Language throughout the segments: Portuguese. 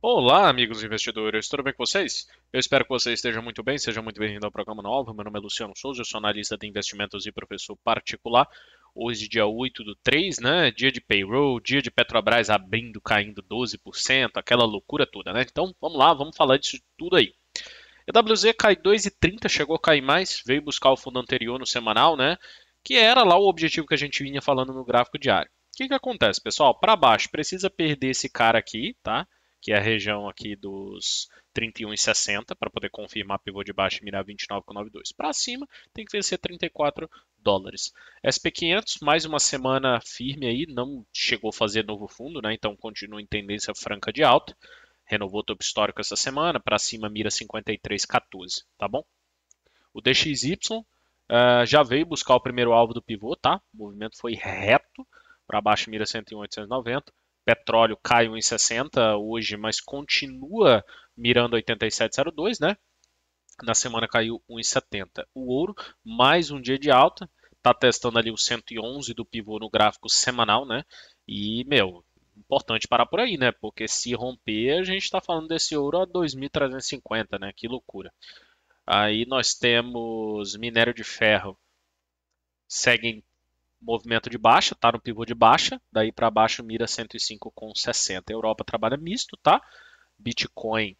Olá, amigos investidores, tudo bem com vocês? Eu espero que vocês estejam muito bem, sejam muito bem-vindos ao programa novo. Meu nome é Luciano Souza, eu sou analista de investimentos e professor particular. Hoje, dia 8 do 3, né? Dia de payroll, dia de Petrobras abrindo, caindo 12%, aquela loucura toda, né? Então, vamos lá, vamos falar disso tudo aí. EWZ cai 2,30, chegou a cair mais, veio buscar o fundo anterior no semanal, né? Que era lá o objetivo que a gente vinha falando no gráfico diário. O que, que acontece, pessoal? Para baixo, precisa perder esse cara aqui, tá? que é a região aqui dos 31,60 para poder confirmar pivô de baixo e mirar 29,92. Para cima, tem que vencer 34 dólares. SP500, mais uma semana firme aí, não chegou a fazer novo fundo, né? então continua em tendência franca de alta. Renovou topo histórico essa semana, para cima mira 53,14, tá bom? O DXY uh, eh, já veio buscar o primeiro alvo do pivô, tá? O movimento foi reto, para baixo mira 101,890 petróleo caiu em 60 hoje, mas continua mirando 87,02, né? Na semana caiu 1,70. O ouro, mais um dia de alta, tá testando ali o 111 do pivô no gráfico semanal, né? E, meu, importante parar por aí, né? Porque se romper, a gente está falando desse ouro a 2.350, né? Que loucura. Aí nós temos minério de ferro, segue movimento de baixa, tá no pivô de baixa, daí para baixo mira 105,60. A Europa trabalha misto, tá? Bitcoin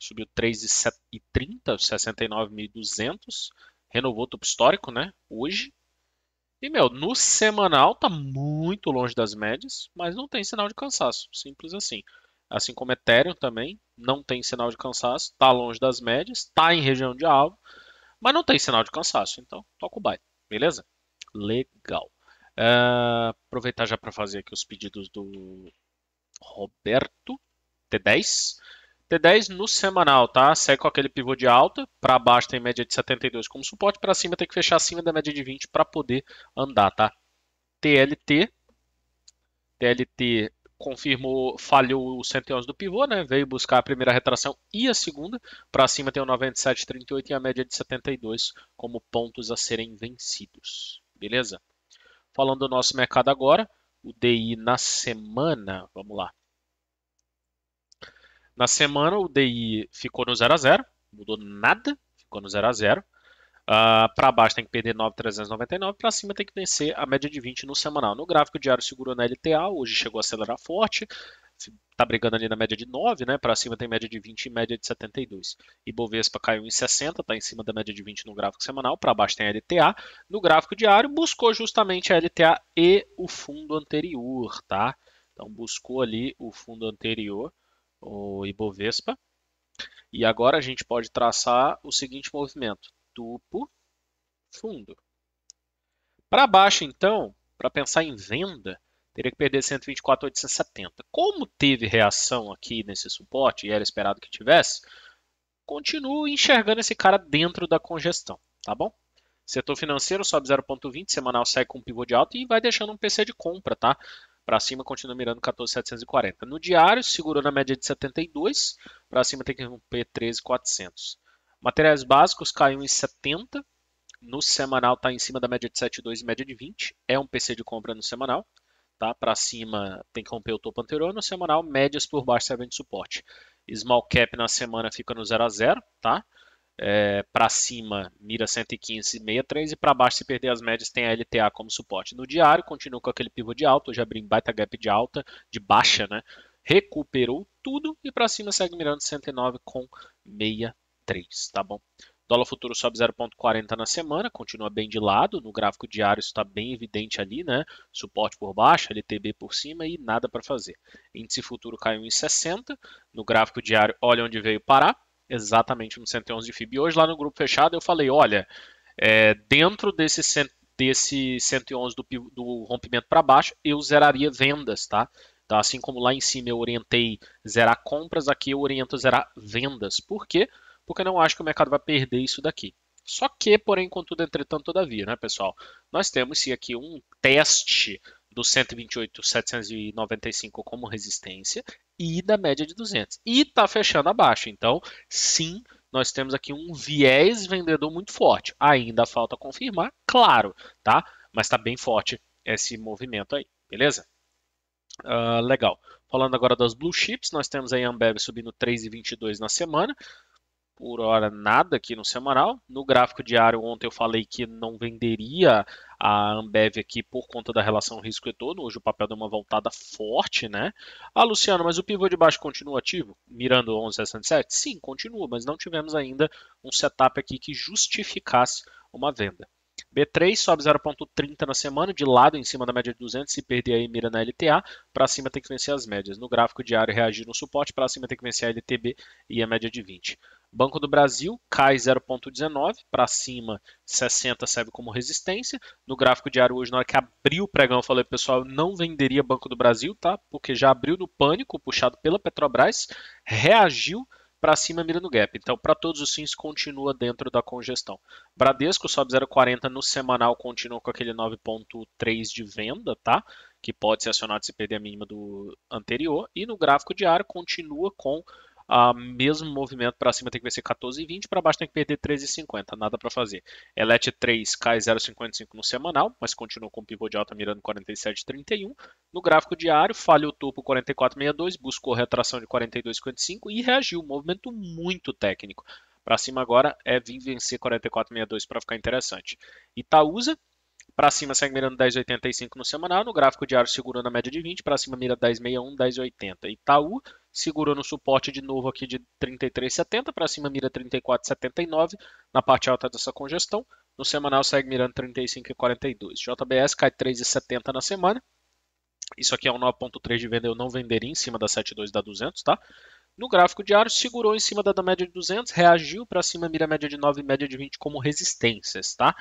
subiu 3,30, 69.200, renovou topo histórico, né, hoje. E, meu, no semanal tá muito longe das médias, mas não tem sinal de cansaço, simples assim. Assim como Ethereum também, não tem sinal de cansaço, tá longe das médias, tá em região de alvo, mas não tem sinal de cansaço, então toca o baile, beleza? Legal. Uh, aproveitar já para fazer aqui os pedidos do Roberto. T10. T10 no semanal, tá? Segue com aquele pivô de alta, para baixo tem média de 72 como suporte, para cima tem que fechar acima da média de 20 para poder andar, tá? TLT. TLT confirmou, falhou o 111 do pivô, né? Veio buscar a primeira retração e a segunda, para cima tem o 97,38 e a média de 72 como pontos a serem vencidos beleza? Falando do nosso mercado agora, o DI na semana, vamos lá. Na semana o DI ficou no 0 a 0, mudou nada, ficou no 0 a 0. Uh, ah, para baixo tem que perder 9,399, para cima tem que vencer a média de 20 no semanal. No gráfico diário segurou na LTA, hoje chegou a acelerar forte, está brigando ali na média de 9, né? Para cima tem média de 20 e média de 72. E Bovespa caiu em 60, está em cima da média de 20 no gráfico semanal, para baixo tem a LTA. No gráfico diário, buscou justamente a LTA e o fundo anterior, tá? Então buscou ali o fundo anterior, o Ibovespa. E agora a gente pode traçar o seguinte movimento: tupo, fundo. Para baixo, então, para pensar em venda, Teria que perder 124,870. Como teve reação aqui nesse suporte e era esperado que tivesse, continuo enxergando esse cara dentro da congestão, tá bom? Setor financeiro sobe 0,20, semanal sai com um pivô de alta e vai deixando um PC de compra, tá? Para cima continua mirando 14,740. No diário, segurou na média de 72, para cima tem que romper 13,400. Materiais básicos caiu em 70, no semanal está em cima da média de 7,2 e média de 20. É um PC de compra no semanal tá? Para cima tem que romper o topo anterior no semanal, médias por baixo servem de suporte. Small cap na semana fica no 0 a 0, tá? É, para cima mira 115,63 e para baixo se perder as médias tem a LTA como suporte. No diário continua com aquele pivô de alta, hoje abri em baita gap de alta, de baixa, né? Recuperou tudo e para cima segue mirando 109,63, tá bom? Dólar futuro sobe 0,40 na semana, continua bem de lado. No gráfico diário isso está bem evidente ali, né? Suporte por baixo, LTB por cima e nada para fazer. Índice futuro caiu em 60. No gráfico diário, olha onde veio parar. Exatamente no 111 de FIB. Hoje lá no grupo fechado eu falei, olha, é, dentro desse, desse 111 do, do rompimento para baixo, eu zeraria vendas, tá? Então, assim como lá em cima eu orientei zerar compras, aqui eu oriento zerar vendas. Por quê? Porque porque não acho que o mercado vai perder isso daqui. Só que, porém, contudo, entretanto, todavia, né, pessoal? Nós temos sim aqui um teste do 128,795 como resistência e da média de 200. E está fechando abaixo. Então, sim, nós temos aqui um viés vendedor muito forte. Ainda falta confirmar, claro, tá? Mas está bem forte esse movimento aí, beleza? Uh, legal. Falando agora das blue chips, nós temos aí a Ambev subindo 3,22 na semana por hora nada aqui no semanal. No gráfico diário, ontem eu falei que não venderia a Ambev aqui por conta da relação risco retorno. Hoje o papel deu uma voltada forte, né? Ah, Luciano, mas o pivô de baixo continua ativo, mirando 11,67? Sim, continua, mas não tivemos ainda um setup aqui que justificasse uma venda. B3 sobe 0,30 na semana, de lado em cima da média de 200, se perder aí mira na LTA, para cima tem que vencer as médias. No gráfico diário reagir no suporte, para cima tem que vencer a LTB e a média de 20. Banco do Brasil cai 0,19, para cima 60 serve como resistência. No gráfico diário hoje, na hora que abriu o pregão, eu falei, pessoal, não venderia Banco do Brasil, tá? Porque já abriu no pânico, puxado pela Petrobras, reagiu para cima mira no gap. Então, para todos os sims, continua dentro da congestão. Bradesco sobe 0,40 no semanal, continua com aquele 9,3 de venda, tá? Que pode ser acionado se perder a mínima do anterior. E no gráfico diário, continua com a mesmo movimento para cima tem que vencer 14,20, para baixo tem que perder 13,50, nada para fazer. Elete 3 cai 0,55 no semanal, mas continua com o pivô de alta mirando 47,31. No gráfico diário, falha o topo 44,62, buscou retração de 42,55 e reagiu, movimento muito técnico. Para cima agora é vir vencer 44,62 para ficar interessante. Itaúsa para cima segue mirando 10,85 no semanal, no gráfico diário segurando a média de 20, para cima mira 10,61, 10,80. Itaú segurando o suporte de novo aqui de 33,70, para cima mira 34,79 na parte alta dessa congestão. No semanal segue mirando 35,42. JBS cai 3,70 na semana. Isso aqui é um 9.3 de venda, eu não venderia em cima da 7.2 da 200, tá? No gráfico diário, segurou em cima da, média de 200, reagiu para cima, mira média de 9 e média de 20 como resistências, tá?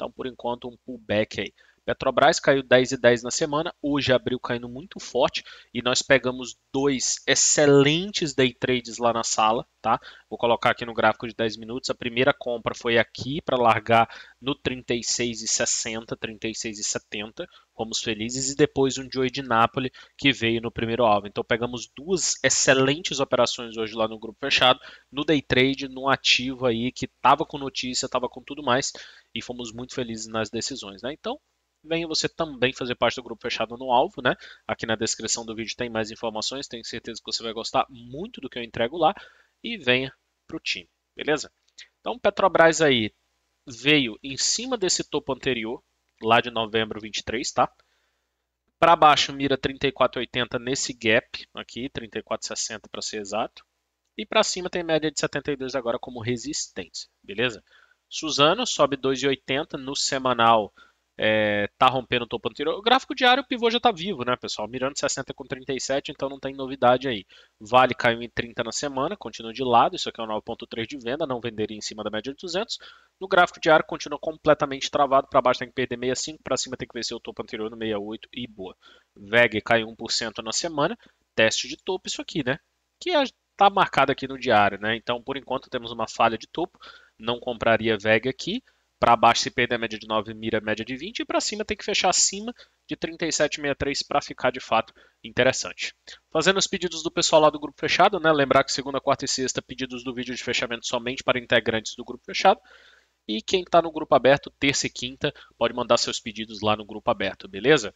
Então, por enquanto, um pullback aí. Petrobras caiu 10 e 10 na semana, hoje abriu caindo muito forte e nós pegamos dois excelentes day trades lá na sala, tá? Vou colocar aqui no gráfico de 10 minutos. A primeira compra foi aqui para largar no 36,60, 36,70. Fomos felizes e depois um Joy de Nápoles que veio no primeiro alvo. Então pegamos duas excelentes operações hoje lá no grupo fechado, no day trade, num ativo aí que estava com notícia, estava com tudo mais e fomos muito felizes nas decisões, né? Então venha você também fazer parte do grupo fechado no Alvo, né? Aqui na descrição do vídeo tem mais informações, tenho certeza que você vai gostar muito do que eu entrego lá e venha para o time, beleza? Então, Petrobras aí veio em cima desse topo anterior, lá de novembro 23, tá? Para baixo mira 34,80 nesse gap aqui, 34,60 para ser exato. E para cima tem média de 72 agora como resistência, beleza? Suzano sobe 2,80 no semanal é, tá rompendo o topo anterior. O gráfico diário, o pivô já tá vivo, né, pessoal? Mirando 60 com 37, então não tem novidade aí. Vale caiu em 30 na semana, continua de lado, isso aqui é um 9.3 de venda, não venderia em cima da média de 200. No gráfico diário, continua completamente travado, para baixo tem que perder 65, para cima tem que vencer o topo anterior no 68 e boa. VEG caiu 1% na semana, teste de topo isso aqui, né? Que está é, marcado aqui no diário, né? Então, por enquanto, temos uma falha de topo, não compraria VEG aqui. Para baixo, se perder a média de 9, mira a média de 20. E para cima, tem que fechar acima de 37,63 para ficar de fato interessante. Fazendo os pedidos do pessoal lá do grupo fechado, né? lembrar que segunda, quarta e sexta, pedidos do vídeo de fechamento somente para integrantes do grupo fechado. E quem está no grupo aberto, terça e quinta, pode mandar seus pedidos lá no grupo aberto, beleza?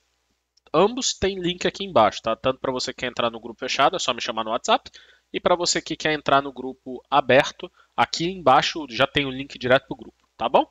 Ambos têm link aqui embaixo, tá? Tanto para você que quer entrar no grupo fechado, é só me chamar no WhatsApp, e para você que quer entrar no grupo aberto, aqui embaixo já tem o link direto para o grupo, tá bom?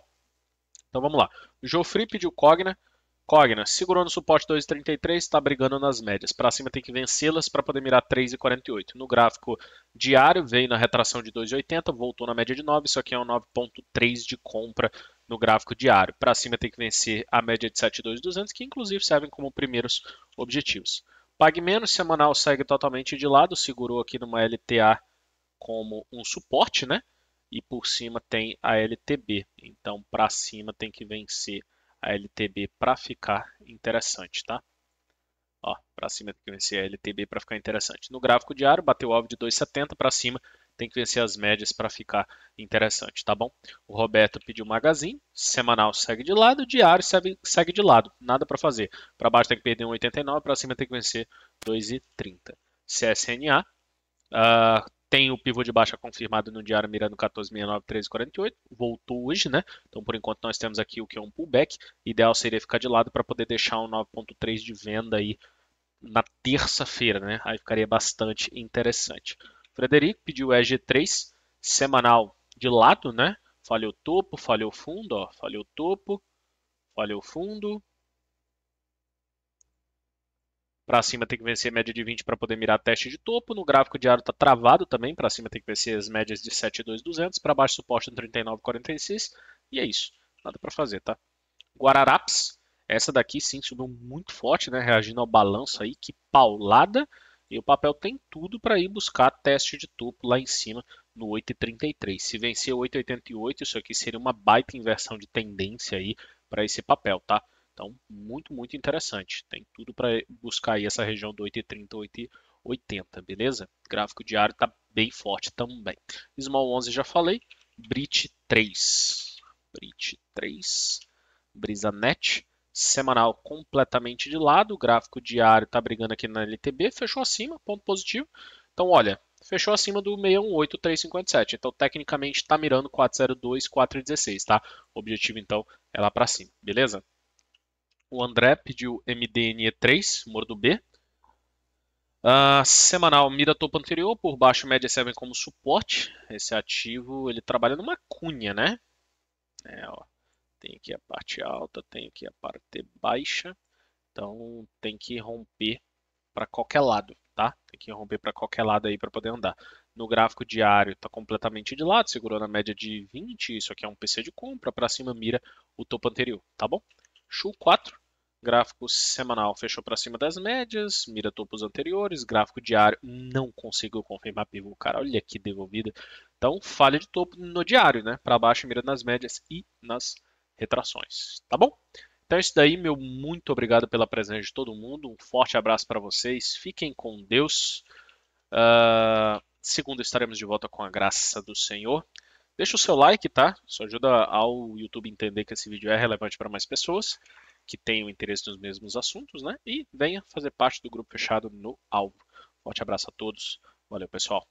Então vamos lá. O Joffrey pediu Cogna. Cogna segurou no suporte 2,33, está brigando nas médias. Para cima tem que vencê-las para poder mirar 3,48. No gráfico diário, veio na retração de 2,80, voltou na média de 9. Isso aqui é um 9,3 de compra no gráfico diário. Para cima tem que vencer a média de 7,2,200, que inclusive servem como primeiros objetivos. Pague menos semanal segue totalmente de lado, segurou aqui numa LTA como um suporte, né? e por cima tem a LTB. Então, para cima tem que vencer a LTB para ficar interessante, tá? Ó, para cima tem que vencer a LTB para ficar interessante. No gráfico diário, bateu o alvo de 2,70 para cima, tem que vencer as médias para ficar interessante, tá bom? O Roberto pediu magazine, semanal segue de lado, diário segue, segue de lado, nada para fazer. Para baixo tem que perder 1,89, para cima tem que vencer 2,30. CSNA, uh, tem o pivô de baixa confirmado no diário mirando 1469, 1348. Voltou hoje, né? Então, por enquanto, nós temos aqui o que é um pullback. Ideal seria ficar de lado para poder deixar um 9.3 de venda aí na terça-feira, né? Aí ficaria bastante interessante. Frederico pediu o EG3 semanal de lado, né? Falhou topo, falhou fundo, ó. Falhou topo, falhou fundo, para cima tem que vencer média de 20 para poder mirar teste de topo. No gráfico diário está travado também, para cima tem que vencer as médias de 7,2,200, para baixo suporte de 39,46 e é isso. Nada para fazer, tá? Guararapes, essa daqui sim subiu muito forte, né? Reagindo ao balanço aí, que paulada. E o papel tem tudo para ir buscar teste de topo lá em cima no 8,33. Se vencer 8,88, isso aqui seria uma baita inversão de tendência aí para esse papel, tá? Então, muito, muito interessante. Tem tudo para buscar aí essa região do 8,30, 8,80, beleza? gráfico diário está bem forte também. Small 11 já falei. Brit 3. Brit 3. Brisanet. Semanal completamente de lado. O gráfico diário está brigando aqui na LTB. Fechou acima, ponto positivo. Então, olha, fechou acima do 618357. Então, tecnicamente, está mirando 402, 416, tá? O objetivo, então, é lá para cima, beleza? O André pediu MDNE3, Mordo B. Uh, semanal, mira topo anterior, por baixo média servem como suporte. Esse ativo, ele trabalha numa cunha, né? É, ó, tem aqui a parte alta, tem aqui a parte baixa. Então, tem que romper para qualquer lado, tá? Tem que romper para qualquer lado aí para poder andar. No gráfico diário está completamente de lado, segurou na média de 20, isso aqui é um PC de compra, para cima mira o topo anterior, tá bom? Chu 4, Gráfico semanal fechou para cima das médias, mira topos anteriores, gráfico diário não conseguiu confirmar pivô, cara, olha que devolvida. Então, falha de topo no diário, né? Para baixo, mira nas médias e nas retrações, tá bom? Então é isso daí, meu muito obrigado pela presença de todo mundo, um forte abraço para vocês, fiquem com Deus. Uh, estaremos de volta com a graça do Senhor. Deixa o seu like, tá? Isso ajuda ao YouTube entender que esse vídeo é relevante para mais pessoas que tenham interesse nos mesmos assuntos, né? E venha fazer parte do grupo fechado no Alvo. Forte abraço a todos. Valeu, pessoal.